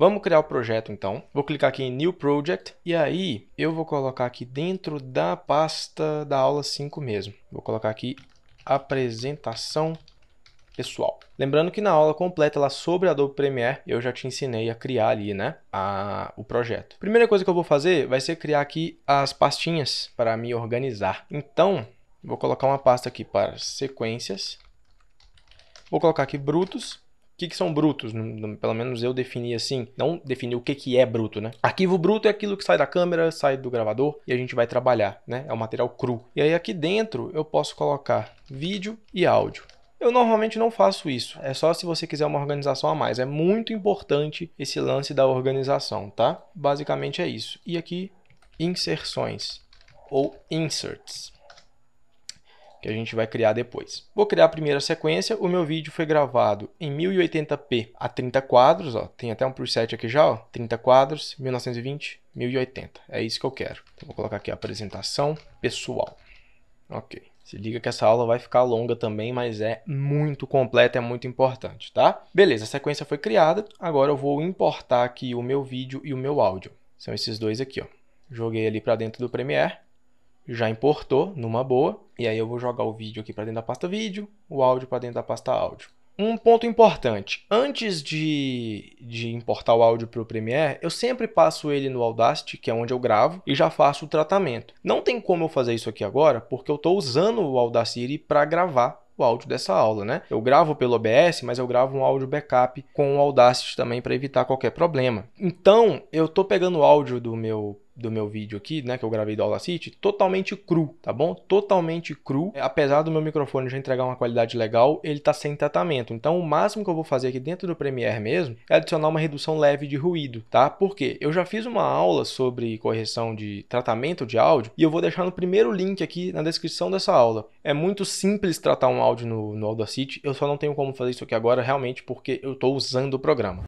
Vamos criar o projeto então. Vou clicar aqui em New Project e aí eu vou colocar aqui dentro da pasta da aula 5 mesmo. Vou colocar aqui apresentação pessoal. Lembrando que na aula completa lá sobre Adobe Premiere, eu já te ensinei a criar ali, né, a, o projeto. Primeira coisa que eu vou fazer vai ser criar aqui as pastinhas para me organizar. Então, vou colocar uma pasta aqui para sequências. Vou colocar aqui brutos que, que são brutos? Pelo menos eu defini assim. Não defini o que, que é bruto, né? Arquivo bruto é aquilo que sai da câmera, sai do gravador e a gente vai trabalhar, né? É o material cru. E aí aqui dentro eu posso colocar vídeo e áudio. Eu normalmente não faço isso, é só se você quiser uma organização a mais. É muito importante esse lance da organização, tá? Basicamente é isso. E aqui, inserções ou inserts que a gente vai criar depois. Vou criar a primeira sequência. O meu vídeo foi gravado em 1080p a 30 quadros, ó. Tem até um preset aqui já, ó. 30 quadros, 1920, 1080. É isso que eu quero. Então, vou colocar aqui a apresentação pessoal. OK. Se liga que essa aula vai ficar longa também, mas é muito completa, é muito importante, tá? Beleza, a sequência foi criada. Agora eu vou importar aqui o meu vídeo e o meu áudio. São esses dois aqui, ó. Joguei ali para dentro do Premiere já importou numa boa, e aí eu vou jogar o vídeo aqui para dentro da pasta vídeo, o áudio para dentro da pasta áudio. Um ponto importante, antes de, de importar o áudio para o Premiere, eu sempre passo ele no Audacity, que é onde eu gravo, e já faço o tratamento. Não tem como eu fazer isso aqui agora, porque eu estou usando o Audacity para gravar o áudio dessa aula, né? Eu gravo pelo OBS, mas eu gravo um áudio backup com o Audacity também para evitar qualquer problema. Então, eu estou pegando o áudio do meu do meu vídeo aqui, né, que eu gravei do Audacity, totalmente cru, tá bom? Totalmente cru. É, apesar do meu microfone já entregar uma qualidade legal, ele tá sem tratamento. Então, o máximo que eu vou fazer aqui dentro do Premiere mesmo é adicionar uma redução leve de ruído, tá? Porque eu já fiz uma aula sobre correção de tratamento de áudio e eu vou deixar no primeiro link aqui na descrição dessa aula. É muito simples tratar um áudio no, no Audacity, eu só não tenho como fazer isso aqui agora realmente porque eu estou usando o programa.